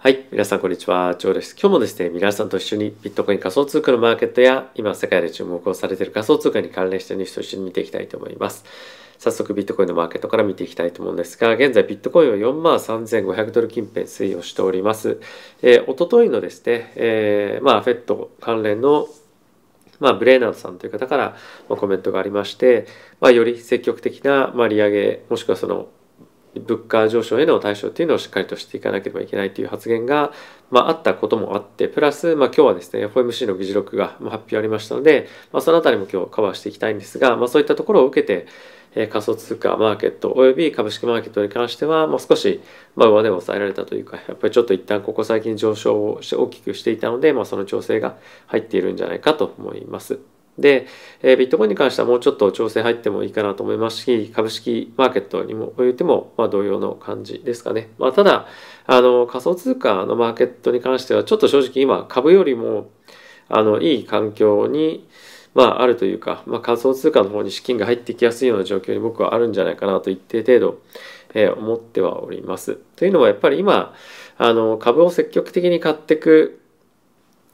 はい。皆さん、こんにちは。チョウです。今日もですね、皆さんと一緒にビットコイン仮想通貨のマーケットや、今世界で注目をされている仮想通貨に関連したニュースと一緒に見ていきたいと思います。早速、ビットコインのマーケットから見ていきたいと思うんですが、現在、ビットコインは4万3500ドル近辺推移をしております。えー、おとといのですね、えー、まあ、フェット関連のまあ、ブレイナードさんという方からコメントがありまして、まあ、より積極的なまあ、利上げ、もしくはその物価上昇への対処っていうのをしっかりとしていかなければいけないという発言が、まあ、あったこともあってプラス、まあ、今日はですね FOMC の議事録が発表ありましたので、まあ、そのあたりも今日カバーしていきたいんですが、まあ、そういったところを受けて、え仮想通貨マーケットおよび株式マーケットに関しては、まあ、少し、まあ、上値を抑えられたというかやっぱりちょっと一旦ここ最近上昇をして大きくしていたので、まあ、その調整が入っているんじゃないかと思います。で、えビットコインに関してはもうちょっと調整入ってもいいかなと思いますし、株式マーケットにもおいても、ま同様の感じですかね。まあ、ただ、あの、仮想通貨のマーケットに関しては、ちょっと正直今、株よりも、あの、いい環境に、まあ、あるというか、まあ、仮想通貨の方に資金が入ってきやすいような状況に僕はあるんじゃないかなと一定程度、えー、思ってはおります。というのはやっぱり今あの株を積極的に買っていく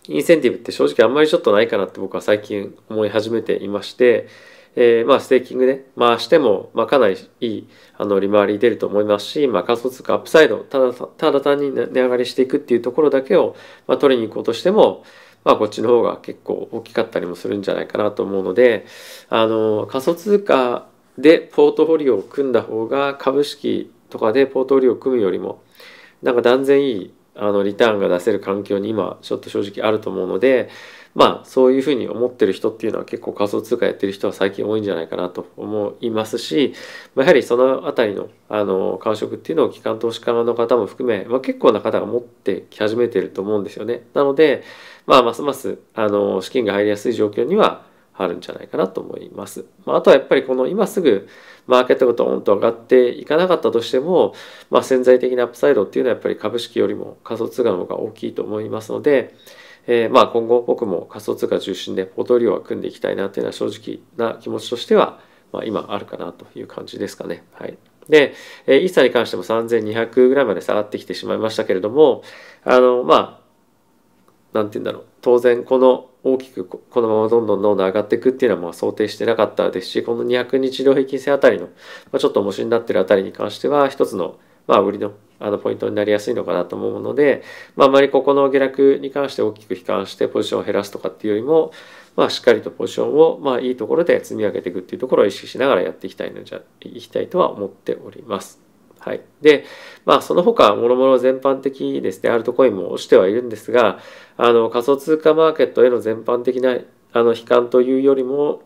インセンティブって正直あんまりちょっとないかなって僕は最近思い始めていまして、えー、まあステーキングね、まあしても、まあかなりいい、あの、利回り出ると思いますし、まあ仮想通貨アップサイド、ただ、ただ単に値上がりしていくっていうところだけを、まあ取りに行こうとしても、まあこっちの方が結構大きかったりもするんじゃないかなと思うので、あの、仮想通貨でポートフォリオを組んだ方が株式とかでポートフォリオを組むよりも、なんか断然いいあのリターンが出せる環境に今ちょっと正直あると思うのでまあそういうふうに思ってる人っていうのは結構仮想通貨やってる人は最近多いんじゃないかなと思いますし、まやはりその辺りのあの感触っていうのを機関投資家の方も含め、まあ、結構な方が持ってき始めてると思うんですよね。なので、まあ、ますますあの資金が入りやすい状況にはあるんじゃないかなと思います。まあ、あとはやっぱりこの今すぐマーケットがドーンと上がっていかなかったとしても、まあ、潜在的なアップサイドっていうのはやっぱり株式よりも仮想通貨の方が大きいと思いますので、えー、まあ今後僕も仮想通貨中心でポートリオは組んでいきたいなというのは正直な気持ちとしては、まあ、今あるかなという感じですかね。はい。で、えー、イーサに関しても3200ぐらいまで下がってきてしまいましたけれども、あの、まあ、なんて言うんだろう。当然この大きくこのままどんどんどんどん上がっていくっていうのはまあ想定してなかったですし、この200日量平均線あたりの、まあ、ちょっと重しになってるあたりに関しては、一つの、まあ、売りのあのポイントになりやすいのかなと思うので、まあ、あまりここの下落に関して大きく悲観してポジションを減らすとかっていうよりも、まあ、しっかりとポジションを、まあ、いいところで積み上げていくっていうところを意識しながらやっていきたいのじゃ、いきたいとは思っております。はい。で、まあ、その他、もろもろ全般的にですね、アルトコインも落ちてはいるんですが、あの、仮想通貨マーケットへの全般的な、あの、悲観というよりも、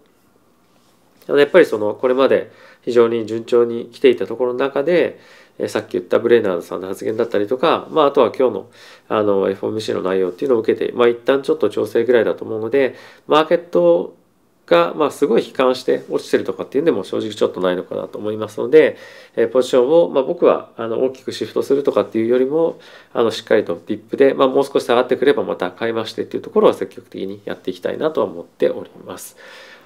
やっぱりその、これまで非常に順調に来ていたところの中で、えさっき言ったブレイナードさんの発言だったりとか、まあ、あとは今日のあの FOMC の内容っていうのを受けて、まあ、一旦ちょっと調整ぐらいだと思うので、マーケットが、まあ、すごい悲観して落ちてるとかっていうのでも正直ちょっとないのかなと思いますので、えー、ポジションを、まあ、僕はあの大きくシフトするとかっていうよりもあのしっかりとディップで、まあ、もう少し下がってくればまた買いましてっていうところは積極的にやっていきたいなとは思っております。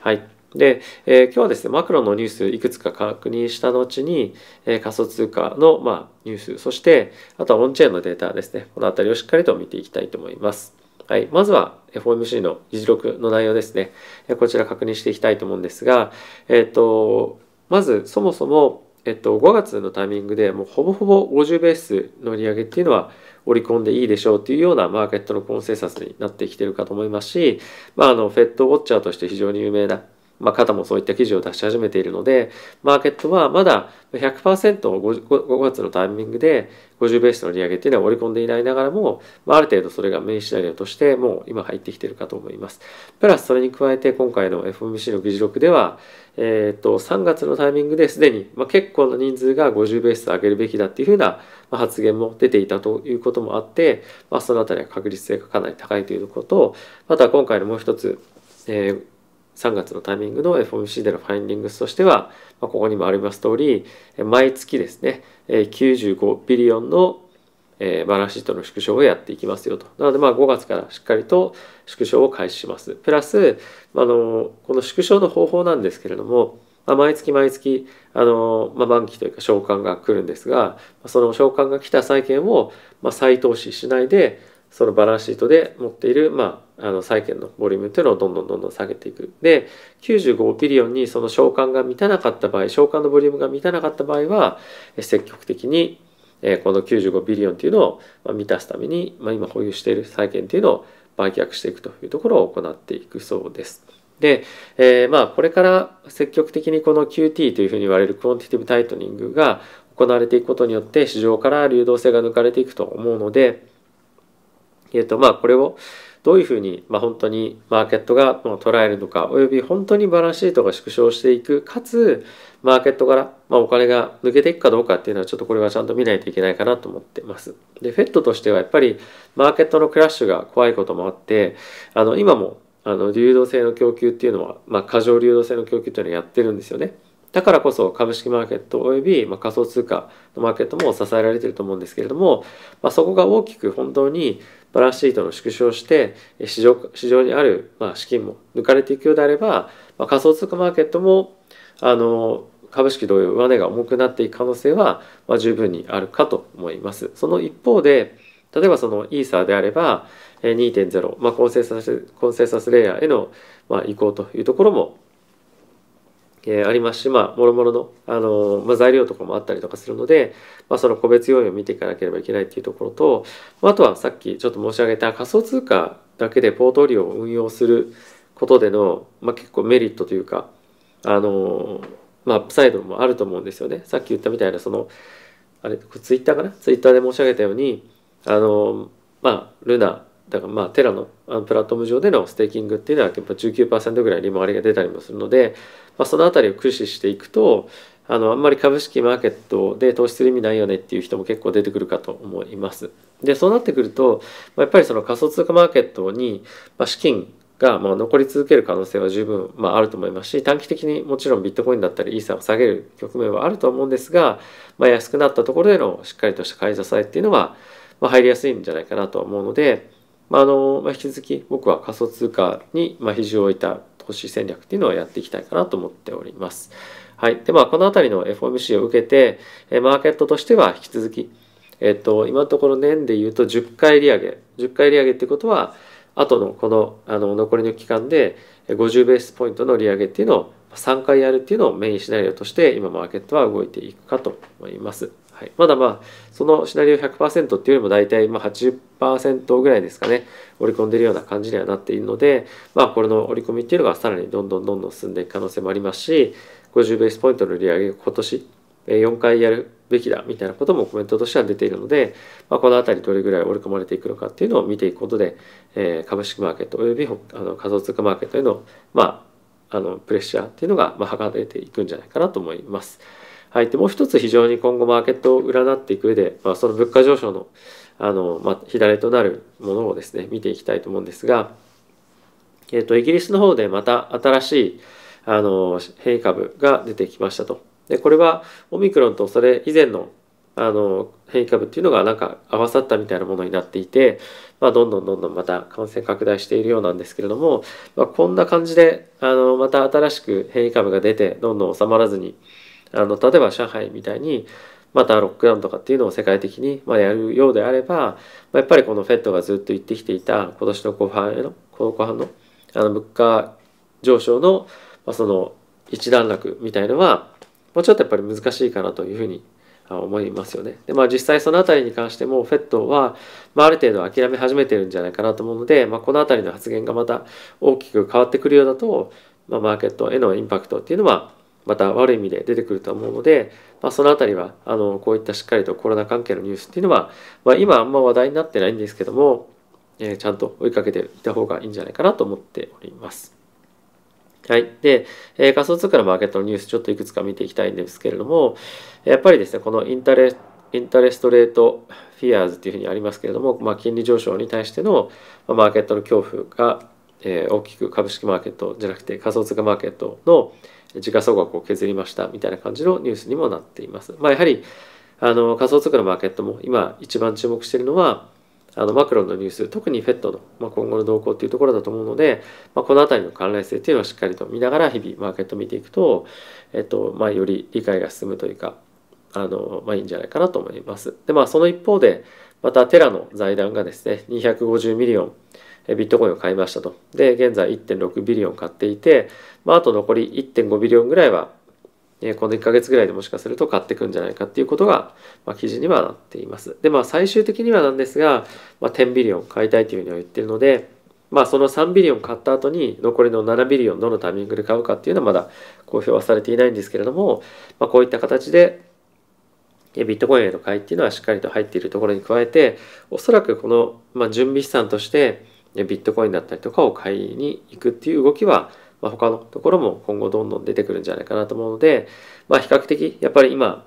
はい。で、えー、今日はですね、マクロのニュースいくつか確認した後に、えー、仮想通貨の、まあ、ニュース、そして、あとはオンチェーンのデータですね、この辺りをしっかりと見ていきたいと思います。はい、まずは FOMC の議事録の内容ですね。こちら確認していきたいと思うんですが、えっ、と、まずそもそも、えっ、と、5月のタイミングでもうほぼほぼ50ベースの利上げっていうのは織り込んでいいでしょうっていうようなマーケットのコンセンサスになってきてるかと思いますし、まあ、あの、フェットウォッチャーとして非常に有名なまあ、方もそういった記事を出し始めているのでマーケットはまだ 100%5 月のタイミングで50ベースの利上げっていうのは織り込んでいないながらも、まあ、ある程度それがメインシナリオとしてもう今入ってきているかと思いますプラスそれに加えて今回の f m c の議事録では、えー、と3月のタイミングですでに、まあ、結構の人数が50ベース上げるべきだっていうふうな発言も出ていたということもあって、まあ、そのあたりは確率性がかなり高いということとまた今回のもう一つ、えー3月のタイミングの FOMC でのファインディングスとしては、まあ、ここにもあります通り、毎月ですね、95ビリオンのバランシートの縮小をやっていきますよと。なので、まあ、5月からしっかりと縮小を開始します。プラス、あの、この縮小の方法なんですけれども、まあ、毎月毎月、あの、まあ、満期というか償還が来るんですが、その償還が来た債券を、まあ、再投資しないで、そのバランスシートで持っている、まあ、あの債券のボリュームというのをどんどんどんどん下げていく。で、95ビリオンにその償還が満たなかった場合、償還のボリュームが満たなかった場合は、積極的にこの95ビリオンというのを満たすために、まあ、今保有している債券というのを売却していくというところを行っていくそうです。で、えー、まあこれから積極的にこの QT というふうに言われるクオンティティブタイトニングが行われていくことによって市場から流動性が抜かれていくと思うので、えーとまあ、これをどういうふうに、まあ、本当にマーケットが捉えるのかおよび本当にバランスシートが縮小していくかつマーケットから、まあ、お金が抜けていくかどうかっていうのはちょっとこれはちゃんと見ないといけないかなと思ってます。で FED としてはやっぱりマーケットのクラッシュが怖いこともあってあの今もあの流動性の供給っていうのは、まあ、過剰流動性の供給っていうのをやってるんですよね。だからこそ株式マーケットおよびま仮想通貨のマーケットも支えられてると思うんですけれども、まあ、そこが大きく本当にバランスシートの縮小して市場市場にある、まあ、資金も抜かれていくようであれば、まあ、仮想通貨マーケットもあの株式同様上値が重くなっていく可能性は、まあ、十分にあるかと思います。その一方で例えばそのイーサーであれば2.0、まあ、コンセンサスコンセンサスレイヤーへの移行というところもえー、ありますし、まあ、もろもろの、あのー、まあ、材料とかもあったりとかするので、まあ、その個別要因を見ていかなければいけないっていうところと、あとはさっきちょっと申し上げた仮想通貨だけでポートリオを運用することでの、まあ、結構メリットというか、あのー、まあ、アップサイドもあると思うんですよね。さっき言ったみたいな、その、あれ、ツイッターかなツイッターで申し上げたように、あのまあ、ルナだからまあテラのプラットフォーム上でのステーキングっていうのはやっぱ19%ぐらい利回りが出たりもするので、まあ、その辺りを駆使していくとあのあんまり株式マーケットで投資する意味ないよねっていう人も結構出てくるかと思います。でそうなってくると、まあ、やっぱりその仮想通貨マーケットに、ま資金がまあ残り続ける可能性は十分まああると思いますし短期的にもちろんビットコインだったりイーサーを下げる局面はあると思うんですが、まあ、安くなったところでのしっかりとした買い支えっていうのは、まあ、入りやすいんじゃないかなと思うので、まあ、あの、まあ、引き続き僕は仮想通貨に、まあ、比を置いた投資戦略っていうのをやっていきたいかなと思っております。はい。で、まあ、このあたりの FOMC を受けて、マーケットとしては引き続き、えっと、今のところ年で言うと10回利上げ。10回利上げってことは、後のこの、あの、残りの期間で50ベースポイントの利上げっていうのを3回やるっていうのをメインシナリオとして、今マーケットは動いていくかと思います。はい、まだまあそのシナリオ100%っていうよりも大体まあ80%ぐらいですかね織り込んでるような感じにはなっているので、まあ、これの織り込みっていうのがさらにどんどんどんどん進んでいく可能性もありますし50ベースポイントの利上げ今年4回やるべきだみたいなこともコメントとしては出ているので、まあ、この辺りどれぐらい織り込まれていくのかっていうのを見ていくことで、えー、株式マーケットおよびあの仮想通貨マーケットへの,、まあ、あのプレッシャーっていうのが、まあ、測れていくんじゃないかなと思います。はい。で、もう一つ非常に今後マーケットを占っていく上で、まあ、その物価上昇の、あの、まあ、となるものをですね、見ていきたいと思うんですが、えっ、ー、と、イギリスの方でまた新しい、あの、変異株が出てきましたと。で、これはオミクロンとそれ以前のあの変異株っていうのがなんか合わさったみたいなものになっていて、まあ、どんどんどんどんまた感染拡大しているようなんですけれども、まあ、こんな感じであのまた新しく変異株が出てどんどん収まらずにあの例えば上海みたいにまたロックダウンとかっていうのを世界的にまやるようであれば、まやっぱりこのェットがずっと言ってきていた今年の後半へのこの後半のあの物価上昇の、まその一段落みたいのはもうちょっとやっぱり難しいかなというふうに思いますよね。でまあ実際その辺りに関してもェットは、まあ、ある程度諦め始めてるんじゃないかなと思うので、まあ、この辺りの発言がまた大きく変わってくるようだと、まあ、マーケットへのインパクトっていうのはまた悪い意味で出てくると思うので、まあ、その辺りはあのこういったしっかりとコロナ関係のニュースっていうのは、まあ、今あんま話題になってないんですけども、えー、ちゃんと追いかけていた方がいいんじゃないかなと思っております。はい。で、えー、仮想通貨のマーケットのニュースちょっといくつか見ていきたいんですけれども、やっぱりですね、このインタレインタレストレートフィアーズっていうふうにありますけれども、まあ、金利上昇に対してのマーケットの恐怖が、えー、大きく株式マーケットじゃなくて仮想通貨マーケットの、時価総額を削りましたみたいな感じのニュースにもなっています。まあ、やはりあの仮想通貨のマーケットも今一番注目しているのはあのマクロのニュース特にェットの、まあ、今後の動向というところだと思うので、まあ、この辺りの関連性というのをしっかりと見ながら日々マーケットを見ていくと、えっとまあ、より理解が進むというかあの、まあ、いいんじゃないかなと思います。でまあその一方でまたテラの財団がですね250ミリオンビットコインを買いましたと。で、現在1.6ビリオン買っていて、まあ、あと残り1.5ビリオンぐらいは、この1ヶ月ぐらいでもしかすると買っていくんじゃないかっていうことが、まあ、記事にはなっています。で、まあ、最終的にはなんですが、まあ、10ビリオン買いたいというふうには言ってるので、まあ、その3ビリオン買った後に残りの7ビリオンどのタイミングで買うかっていうのはまだ公表はされていないんですけれども、まあ、こういった形でビットコインへの買いっていうのはしっかりと入っているところに加えておそらくこの、ま準備資産としてビットコインだったりとかを買いに行くっていう動きは、まあ、他のところも今後どんどん出てくるんじゃないかなと思うので、まあ、比較的やっぱり今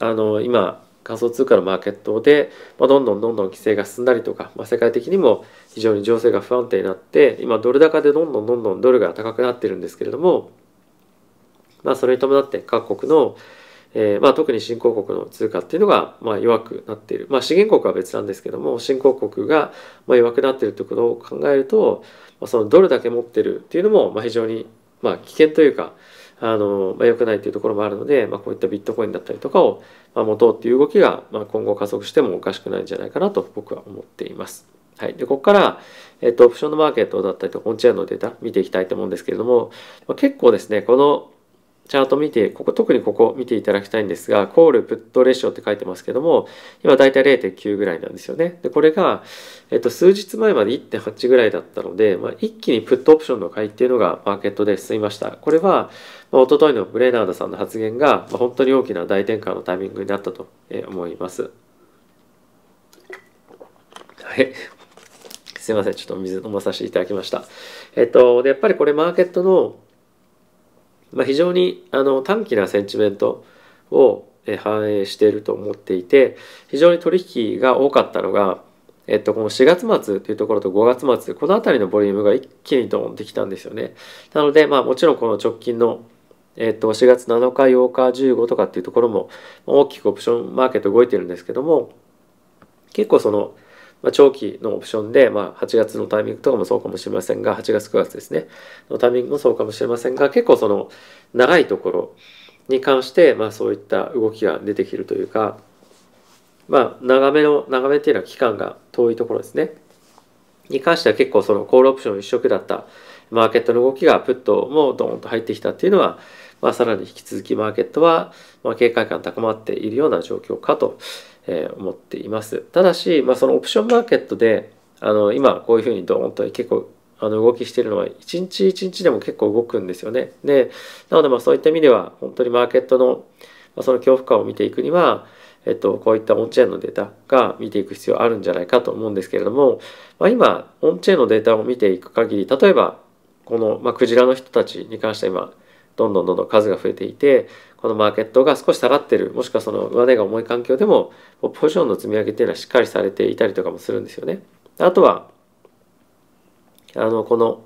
あの今仮想通貨のマーケットで、まあ、どんどんどんどん規制が進んだりとか、まあ、世界的にも非常に情勢が不安定になって今ドル高でどんどんどんどんドルが高くなってるんですけれども、まあ、それに伴って各国のえー、まあ、特に新興国の通貨っていうのが、まあ、弱くなっている、まあ、資源国は別なんですけども新興国が、ま弱くなっているということを考えると、まそのドルだけ持ってるっていうのも、ま非常に、ま危険というかあの、ま良くないというところもあるので、まこういったビットコインだったりとかを、ま持とうっていう動きが、ま今後加速してもおかしくないんじゃないかなと僕は思っています。はい、でここから、えっと、オプションのマーケットだったりとか、オンチェーンのデータ見ていきたいと思うんですけれども、ま結構ですね、このチャート見て、ここ、特にここ見ていただきたいんですが、コールプットレシオって書いてますけども、今だいたい0.9ぐらいなんですよね。で、これが、えっと、数日前まで1.8ぐらいだったので、まあ、一気にプットオプションの買いっていうのがマーケットで進みました。これは、まあ、一昨日のブレーナードさんの発言が、まあ、本当に大きな大転換のタイミングになったと思います。はい。すいません。ちょっと水飲まさせていただきました。えっと、で、やっぱりこれマーケットのまあ、非常にあの短期なセンチメントを反映していると思っていて非常に取引が多かったのが、えっと、この4月末というところと5月末この辺りのボリュームが一気にドーンきたんですよね。なので、まあ、もちろんこの直近のえっと、4月7日、8日、15とかっていうところも大きくオプションマーケット動いてるんですけども結構そのまあ、長期のオプションで、まあ、8月のタイミングとかもそうかもしれませんが、8月9月ですね、のタイミングもそうかもしれませんが、結構その長いところに関して、まあ、そういった動きが出てきるというか、まあ、長めの、長めっていうのは期間が遠いところですね。に関しては結構そのコールオプション一色だったマーケットの動きがプットもドーンと入ってきたっていうのは、まあ、さらに引き続きマーケットは、まあ、警戒感高まっているような状況かとえー、思っています。ただし、まあ、そのオプションマーケットで、あの、今こういうふうにドーンと結構あの動きしてるのは一日一日でも結構動くんですよね。で、なのでまあそういった意味では本当にマーケットの、まあ、その恐怖感を見ていくには、えっと、こういったオンチェーンのデータが見ていく必要あるんじゃないかと思うんですけれども、まあ、今、オンチェーンのデータを見ていく限り、例えば、この、まあ、クジラの人たちに関しては今、どんどんどんどん数が増えていてこのマーケットが少し下がってるもしくはその上値が重い環境でもポジションの積み上げっていうのはしっかりされていたりとかもするんですよね。あとはあのこの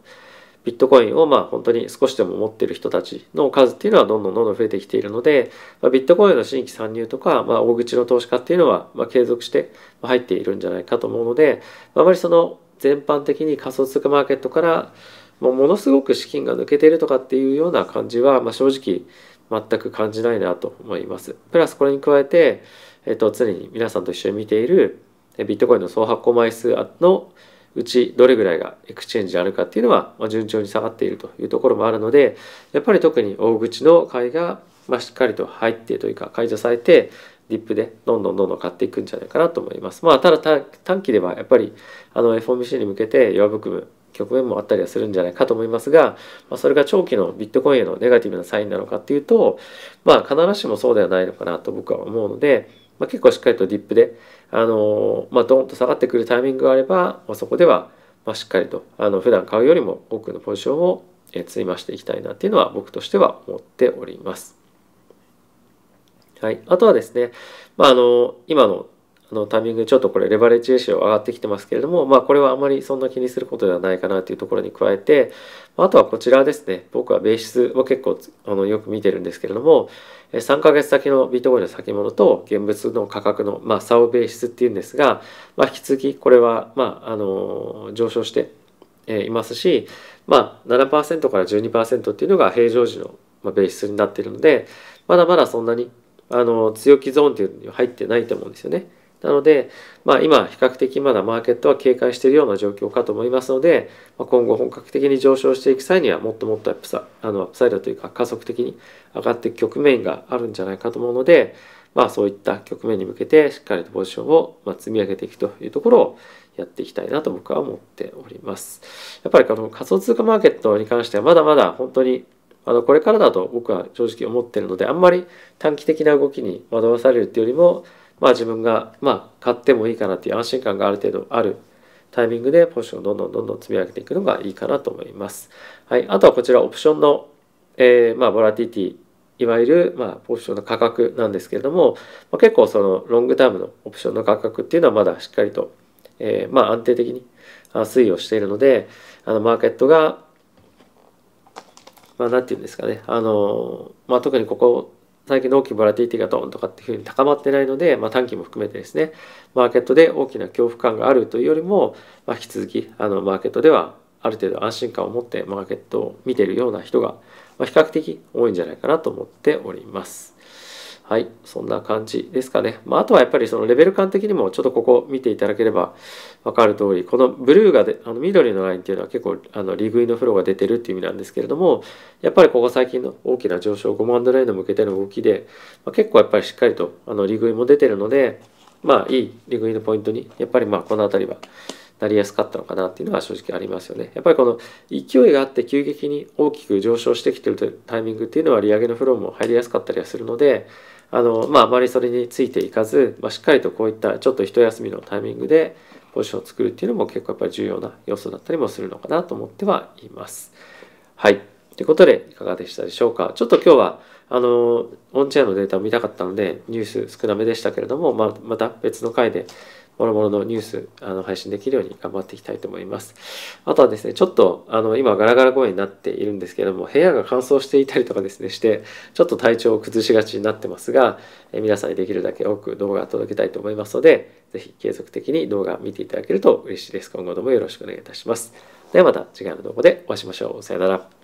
ビットコインをまあ本当に少しでも持ってる人たちの数っていうのはどんどんどんどん増えてきているので、まあ、ビットコインの新規参入とか、まあ、大口の投資家っていうのはまあ継続して入っているんじゃないかと思うのであまりその全般的に仮想通貨マーケットからもうものすごく資金が抜けてるとかっていうような感じは、まあ、正直全く感じないなと思います。プラスこれに加えて、えっと、常に皆さんと一緒に見ているビットコインの総発行枚数のうちどれぐらいがエクスチェンジあるかっていうのは順調に下がっているというところもあるのでやっぱり特に大口の買いがしっかりと入ってというか解除されてディップでどんどんどんどん買っていくんじゃないかなと思います。まあただ短期ではやっぱりあの FOMC に向けて弱含む局面もあったりはするんじゃないかと思いますが、まあ、それが長期のビットコインへのネガティブなサインなのかっていうと、まあ、必ずしもそうではないのかなと僕は思うので、まあ、結構しっかりとディップで、あのまあ、ドーンと下がってくるタイミングがあれば、まあ、そこでは、まあ、しっかりとあの普段買うよりも多くのポジションを積み増していきたいなっていうのは僕としては思っております。はい。あとはですね、まあ、あの、今ののタイミングでちょっとこれレバレッジレシオ上がってきてますけれども、まあ、これはあまりそんな気にすることではないかなというところに加えて、あとはこちらですね僕はベーシスを結構あのよく見てるんですけれども3ヶ月先のビットコインの先物と現物の価格の、まあ、差をベーシスっていうんですが、まあ、引き続きこれは、まあ、あの上昇していますし、まあ、7%から12%っていうのが平常時のベーシスになっているのでまだまだそんなにあの強気ゾーンっていうのには入ってないと思うんですよね。なので、まあ、今比較的まだマーケットは警戒しているような状況かと思いますので、まあ、今後本格的に上昇していく際にはもっともっとアップサあのアップサイドというか加速的に上がっていく局面があるんじゃないかと思うので、まあ、そういった局面に向けてしっかりとポジションをま積み上げていくというところをやっていきたいなと僕は思っております。やっぱりこの仮想通貨マーケットに関してはまだまだ本当にあのこれからだと僕は正直思っているのであんまり短期的な動きに惑わされるっていうよりもまあ自分が、まあ買ってもいいかなっていう安心感がある程度あるタイミングでポジションをどんどんどんどん積み上げていくのがいいかなと思います。はい。あとはこちらオプションの、えー、まあボラティティ、いわゆる、まあ、ポジションの価格なんですけれども、まあ、結構そのロングタームのオプションの価格っていうのはまだしっかりと、えー、まあ安定的に推移をしているので、あのマーケットが、まあ、なんていうんですかね、あの、まあ、特にここ最近の大きいボラティティがドーンとかっていうふうに高まってないので、まあ、短期も含めてですねマーケットで大きな恐怖感があるというよりも、まあ、引き続きあのマーケットではある程度安心感を持ってマーケットを見ているような人が、ま比較的多いんじゃないかなと思っております。はい、そんな感じですかね。まあ、あとはやっぱりそのレベル感的にも、ちょっとここ見ていただければ分かる通り、このブルーがで、あの緑のラインっていうのは結構、あの、利食いのフローが出てるっていう意味なんですけれども、やっぱりここ最近の大きな上昇、5万ドルへの向けての動きで、まあ、結構やっぱりしっかりと、あの、利食いも出てるので、まあ、いい利食いのポイントに、やっぱりまあ、この辺りは、なりやすかったのかなっていうのは正直ありますよね。やっぱりこの勢いがあって急激に大きく上昇してきてるタイミングっていうのは利上げのフローも入りやすかったりはするので、あの、まあ、あまりそれについていかず、まあ、しっかりとこういったちょっと一休みのタイミングでポジションを作るっていうのも結構やっぱり重要な要素だったりもするのかなと思ってはいます。はい。ということで、いかがでしたでしょうか。ちょっと今日は、あの、オンチェアのデータを見たかったので、ニュース少なめでしたけれども、まあ、また別の回で諸々のニュース、あの、配信できるように頑張っていきたいと思います。あとはですね、ちょっと、あの、今、ガラガラ声になっているんですけども、部屋が乾燥していたりとかですね、して、ちょっと体調を崩しがちになってますが、え皆さんにできるだけ多く動画を届けたいと思いますので、ぜひ継続的に動画見ていただけると嬉しいです。今後ともよろしくお願いいたします。ではまた次回の動画でお会いしましょう。さよなら。